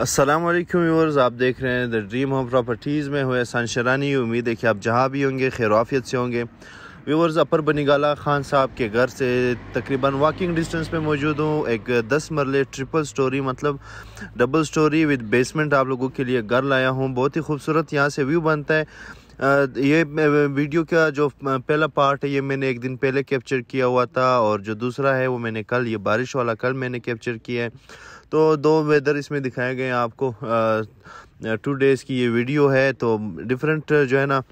Aslam viewers आप देख रहे हैं द ड्रीम होम प्रॉपर्टीज़ में हुए शरानी उम्मीद है कि आप जहाँ भी होंगे खैरवाफियत से होंगे व्यूअर्स अपर बनीगाला खान साहब के घर से तकरीबन वॉकिंग डिस्टेंस पे मौजूद हूँ एक दस मरले ट्रिपल स्टोरी मतलब डबल स्टोरी विद बेसमेंट आप लोगों के लिए घर लाया हूँ बहुत ही खूबसूरत यहाँ से व्यू बनता है ये वीडियो का जो पहला पार्ट है ये मैंने एक दिन पहले कैप्चर किया हुआ था और जो दूसरा है वो मैंने कल ये बारिश वाला कल मैंने कैप्चर किया है तो दो वेदर इसमें दिखाए गए आपको टू डेज़ की ये वीडियो है तो डिफरेंट जो है ना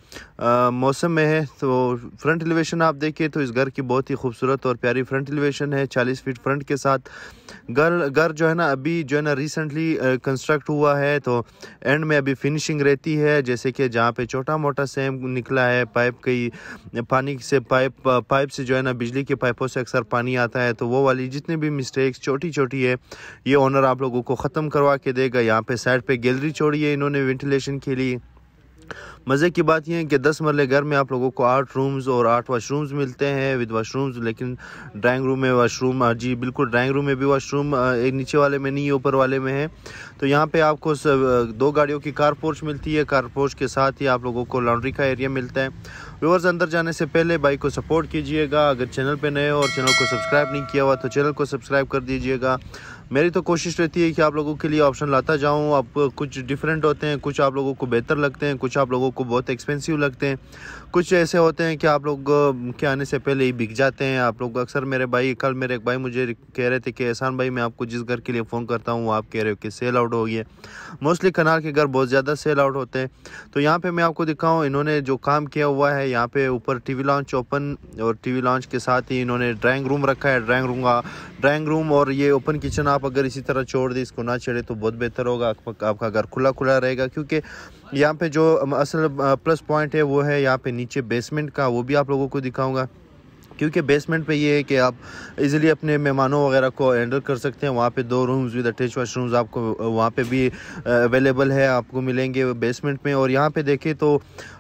मौसम में है तो फ्रंट एलिवेशन आप देखिए तो इस घर की बहुत ही खूबसूरत और प्यारी फ्रंट एलिवेशन है 40 फीट फ्रंट के साथ घर घर जो है ना अभी जो है ना रिसेंटली कंस्ट्रक्ट हुआ है तो एंड में अभी फिनिशिंग रहती है जैसे कि जहाँ पे छोटा मोटा सेम निकला है पाइप कई पानी से पाइप पाइप से जो है ना बिजली के पाइपों से अक्सर पानी आता है तो वो वाली जितनी भी मिस्टेक्स छोटी छोटी है ये ओनर आप लोगों को ख़त्म करवा के देगा यहाँ पे साइड पे गैलरी छोड़ी है इन्होंने वेंटिलेशन के लिए मज़े की बात यह है कि दस मरले घर में आप लोगों को आठ रूम्स और आठ वाशरूम्स मिलते हैं विद वाशरूम्स लेकिन ड्राइंग रूम में वाशरूम हाँ जी बिल्कुल ड्राइंग रूम में भी वाशरूम हाँ, एक नीचे वाले में नहीं ऊपर वाले में है तो यहाँ पे आपको दो गाड़ियों की कार पोर्च मिलती है कार पोर्च के साथ ही आप लोगों को लॉन्ड्री का एरिया मिलता है व्यूवर्स अंदर जाने से पहले बाइक को सपोर्ट कीजिएगा अगर चैनल पर नए हो और चैनल को सब्सक्राइब नहीं किया हुआ तो चैनल को सब्सक्राइब कर दीजिएगा मेरी तो कोशिश रहती है कि आप लोगों के लिए ऑप्शन लाता जाऊँ आप कुछ डिफरेंट होते हैं कुछ आप लोगों को बेहतर लगते हैं कुछ आप लोगों को बहुत एक्सपेंसिव लगते हैं कुछ ऐसे होते हैं कि आप लोग के आने से पहले ही बिक जाते हैं आप लोग अक्सर मेरे भाई कल मेरे एक भाई मुझे कह रहे थे कि एहसान भाई मैं आपको जिस घर के लिए फ़ोन करता हूँ आप कह रहे हो कि सेल आउट हो गई है मोस्टली कनार के घर बहुत ज़्यादा सेल आउट होते हैं तो यहाँ पर मैं आपको दिखाऊँ इन्होंने जो काम किया हुआ है यहाँ पे ऊपर वी लॉन्च ओपन और टी लॉन्च के साथ ही इन्होंने ड्राइंग रूम रखा है ड्राइंग रूम का ड्राइंग रूम और ये ओपन किचन आप अगर इसी तरह छोड़ दें इसको ना छेड़े तो बहुत बेहतर होगा आपका घर खुला खुला रहेगा क्योंकि यहाँ पे जो असल प्लस पॉइंट है वो है यहाँ पे नीचे बेसमेंट का वो भी आप लोगों को दिखाऊंगा क्योंकि बेसमेंट पे ये है कि आप इजीली अपने मेहमानों वगैरह को हैंडल कर सकते हैं वहाँ पे दो रूम्स विद अटैच वाशरूम्स आपको वहाँ पे भी अवेलेबल है आपको मिलेंगे बेसमेंट में और यहाँ पे देखें तो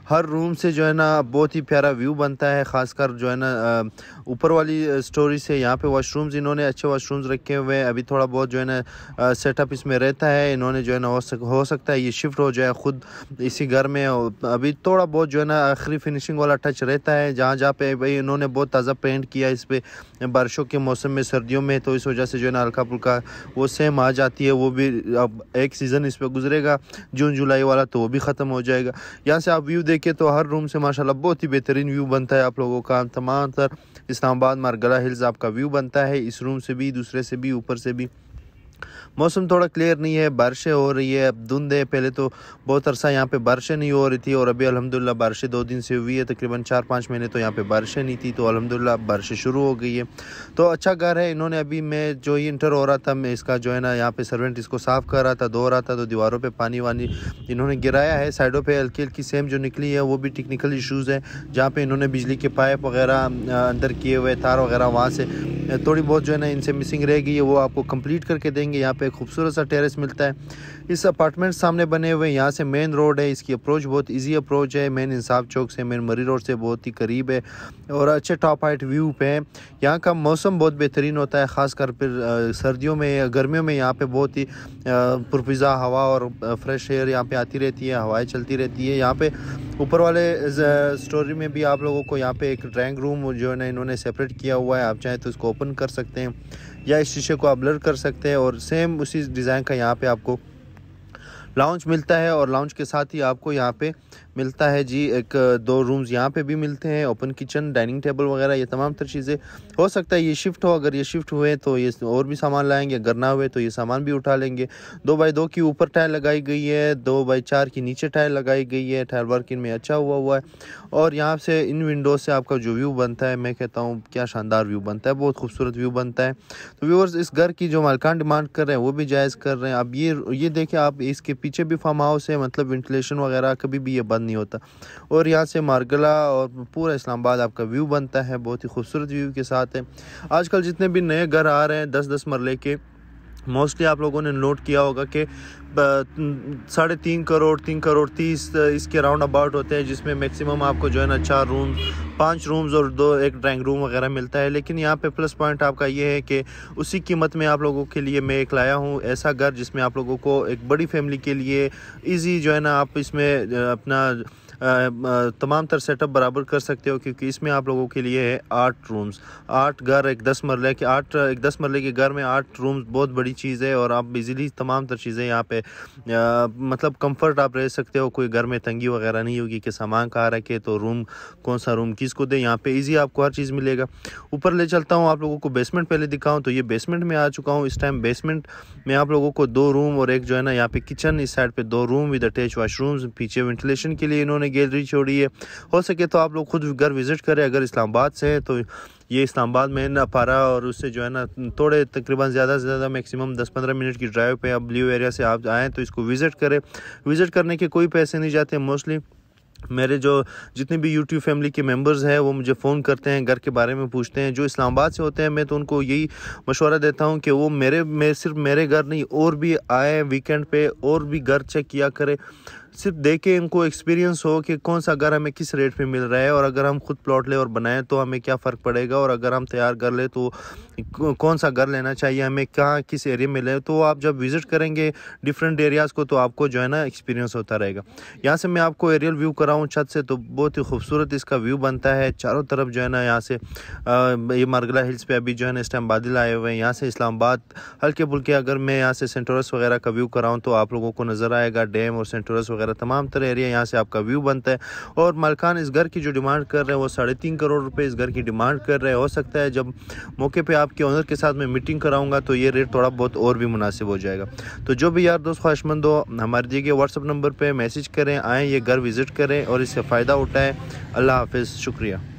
हर रूम से जो है ना बहुत ही प्यारा व्यू बनता है ख़ासकर जो है ना ऊपर वाली स्टोरी से यहाँ पे वाशरूम्स इन्होंने अच्छे वाशरूम्स रखे हुए हैं अभी थोड़ा बहुत जो है ना सेटअप इसमें रहता है इन्होंने जो है ना हो, सक, हो सकता है ये शिफ्ट हो जाए ख़ुद इसी घर में अभी थोड़ा बहुत जो है ना आखिरी फिनिशिंग वाला टच रहता है जहाँ जहाँ पे भाई इन्होंने बहुत ताज़ा पेंट किया इस पर बारिशों के मौसम में सर्दियों में तो इस वजह से जो है ना हल्का फुल्का वो सेम आ जाती है वो भी अब एक सीज़न इस पर गुजरेगा जून जुलाई वाला तो वो भी ख़त्म हो जाएगा यहाँ से आप व्यू देख देखें तो हर रूम से माशाल्लाह बहुत ही बेहतरीन व्यू बनता है आप लोगों का तमाम तर इस्लामाबाद मारगला हिल्स आपका व्यू बनता है इस रूम से भी दूसरे से भी ऊपर से भी मौसम थोड़ा क्लियर नहीं है बारिशें हो रही है अब धुंध है पहले तो बहुत अरसा यहाँ पे बारिशें नहीं हो रही थी और अभी अलहमदिल्ला बारिशें दो दिन से हुई है तकरीबन चार पाँच महीने तो यहाँ पे बारिशें नहीं थी तो अलहमदिल्ला बारिशें शुरू हो गई है तो अच्छा घर है इन्होंने अभी मैं जो ही इंटर हो रहा था मैं इसका जो है ना यहाँ पे सर्वेंट इसको साफ़ कर रहा था धो रहा था तो दीवारों पर पानी वानी इन्होंने गिराया है साइडों पर हल्की हल्की सेम जो निकली है वो भी टेक्निकल इशूज़ हैं जहाँ पर इन्होंने बिजली के पाइप वगैरह अंदर किए हुए तार वगैरह वहाँ से थोड़ी बहुत जो है ना इनसे मिसिंग रह गई है वो आपको कंप्लीट करके देंगे यहाँ पे पे खूबसूरत सा टेरेस मिलता है इस अपार्टमेंट सामने बने हुए यहाँ से मेन रोड है इसकी अप्रोच बहुत ईजी अप्रोच है मेन इंसाफ चौक से मेन मरी रोड से बहुत ही करीब है और अच्छे टॉप हाइट व्यू पे है यहाँ का मौसम बहुत बेहतरीन होता है ख़ास कर फिर सर्दियों में गर्मियों में यहाँ पर बहुत ही पुरफिज़ा हवा और फ्रेश एयर यहाँ पर आती रहती है हवाएँ चलती रहती है यहाँ पर ऊपर वाले स्टोरी में भी आप लोगों को यहाँ पे एक ड्राइंग रूम जो है ना इन्होंने सेपरेट किया हुआ है आप चाहें तो इसको ओपन कर सकते हैं या इस शीशे को आप ब्लर कर सकते हैं और सेम उसी डिज़ाइन का यहाँ पे आपको लाउंज मिलता है और लाउंज के साथ ही आपको यहाँ पे मिलता है जी एक दो रूम्स यहाँ पे भी मिलते हैं ओपन किचन डाइनिंग टेबल वगैरह ये तमाम तरह चीज़ें हो सकता है ये शिफ्ट हो अगर ये शिफ्ट हुए तो ये और भी सामान लाएंगे अगर ना हुए तो ये सामान भी उठा लेंगे दो बाई दो की ऊपर टायर लगाई गई है दो बाई चार की नीचे टायर लगाई गई है टायर वर्क इनमें अच्छा हुआ हुआ है और यहाँ से इन विंडो से आपका जो व्यू बनता है मैं कहता हूँ क्या शानदार व्यू बनता है बहुत खूबसूरत व्यू बनता है तो व्यूवर्स इस घर की जो मालकान डिमांड कर रहे हैं वो भी जायज़ कर रहे हैं अब ये ये देखें आप इसके पीछे भी फार्म हाउस है मतलब वेंटिलेशन वगैरह कभी भी ये बंद नहीं होता और यहाँ से मारगला और पूरा इस्लामाबाद आपका व्यू बनता है बहुत ही खूबसूरत व्यू के साथ है आजकल जितने भी नए घर आ रहे हैं दस दस मरले के मोस्टली आप लोगों ने नोट किया होगा कि साढ़े तीन करोड़ तीन करोड़ तीस इसके राउंड अबाउट होते हैं जिसमें मैक्सिमम आपको जो है ना चार रूम पांच रूम्स और दो एक ड्राइंग रूम वगैरह मिलता है लेकिन यहाँ पे प्लस पॉइंट आपका ये है कि उसी कीमत में आप लोगों के लिए मैं एक लाया हूँ ऐसा घर जिसमें आप लोगों को एक बड़ी फैमिली के लिए ईजी जो है ना आप इसमें अपना तमाम तर सेटअप बराबर कर सकते हो क्योंकि इसमें आप लोगों के लिए है आठ रूम्स आठ घर एक दस मरल के आठ एक दस मरल के घर में आठ रूम्स बहुत बड़ी चीज़ है और आप इजीली तमाम तर चीज़ें यहाँ पे आ, मतलब कंफर्ट आप रह सकते हो कोई घर में तंगी वगैरह नहीं होगी कि सामान कहाँ रखे तो रूम कौन सा रूम किस को दे यहाँ पर ईज़ी आपको हर चीज़ मिलेगा ऊपर ले चलता हूँ आप लोगों को बेसमेंट पहले दिखाऊँ तो ये बेसमेंट में आ चुका हूँ इस टाइम बेसमेंट में आप लोगों को दो रूम और एक जो है ना यहाँ पे किचन इस साइड पर दो रूम विद अटैच वाशरूम्स पीछे वेंटिलेशन के लिए इन्होंने गैलरी छोड़ी है हो सके तो आप लोग खुद घर विज़िट करें अगर इस्लामाबाद से हैं तो ये इस्लामाबाद में ना पारा और उससे जो है ना थोड़े तकरीबन ज़्यादा से ज़्यादा मैक्सिमम 10-15 मिनट की ड्राइव पे अब ब्लू एरिया से आप आएँ तो इसको विज़िट करें विज़िट करने के कोई पैसे नहीं जाते मोस्टली मेरे जो जितने भी यूट्यूब फैमिली के मेंबर्स हैं वो मुझे फ़ोन करते हैं घर के बारे में पूछते हैं जो इस्लामाबाद से होते हैं मैं तो उनको यही मशवरा देता हूँ कि वो मेरे मैं सिर्फ मेरे घर नहीं और भी आए वीकेंड पे और भी घर चेक किया करें सिर्फ देख के इनको एक्सपीरियंस हो कि कौन सा घर हमें किस रेट पे मिल रहा है और अगर हम खुद प्लॉट ले और बनाएं तो हमें क्या फ़र्क पड़ेगा और अगर हम तैयार कर ले तो कौन सा घर लेना चाहिए हमें कहाँ किस एरिया में ले तो आप जब विज़िट करेंगे डिफरेंट एरियाज़ को तो आपको जो है ना एक्सपीरियंस होता रहेगा यहाँ से मैं आपको एरियल व्यू कराऊँ छत से तो बहुत ही खूबसूरत इसका व्यू बनता है चारों तरफ जो है ना यहाँ से ये मरगला हिल्स पर अभी जो है ना इस टाइम बादल आए हुए हैं यहाँ से इस्लामाबाद हल्के फुल्के अगर मैं यहाँ से सेंटोरस वगैरह का व्यू कराऊँ तो आप लोगों को नज़र आएगा डैम और सेंटोरस वगैरह वगैरह तमाम तरह एरिया यहाँ से आपका व्यू बनता है और मालकान इस घर की जो डिमांड कर रहे हैं वो साढ़े तीन करोड़ रुपये इस घर की डिमांड कर रहे हैं हो सकता है जब मौके पर आपके ऑनर के साथ मैं मीटिंग कराऊँगा तो ये रेट थोड़ा बहुत और भी मुनासिब हो जाएगा तो जो भी यार दोस्त ख्वाहिशमंद हो हमारे दिए गए व्हाट्सअप नंबर पर मैसेज करें आएँ ये घर विज़िट करें और इससे फ़ायदा उठाएँ अल्लाह हाफिज़ शुक्रिया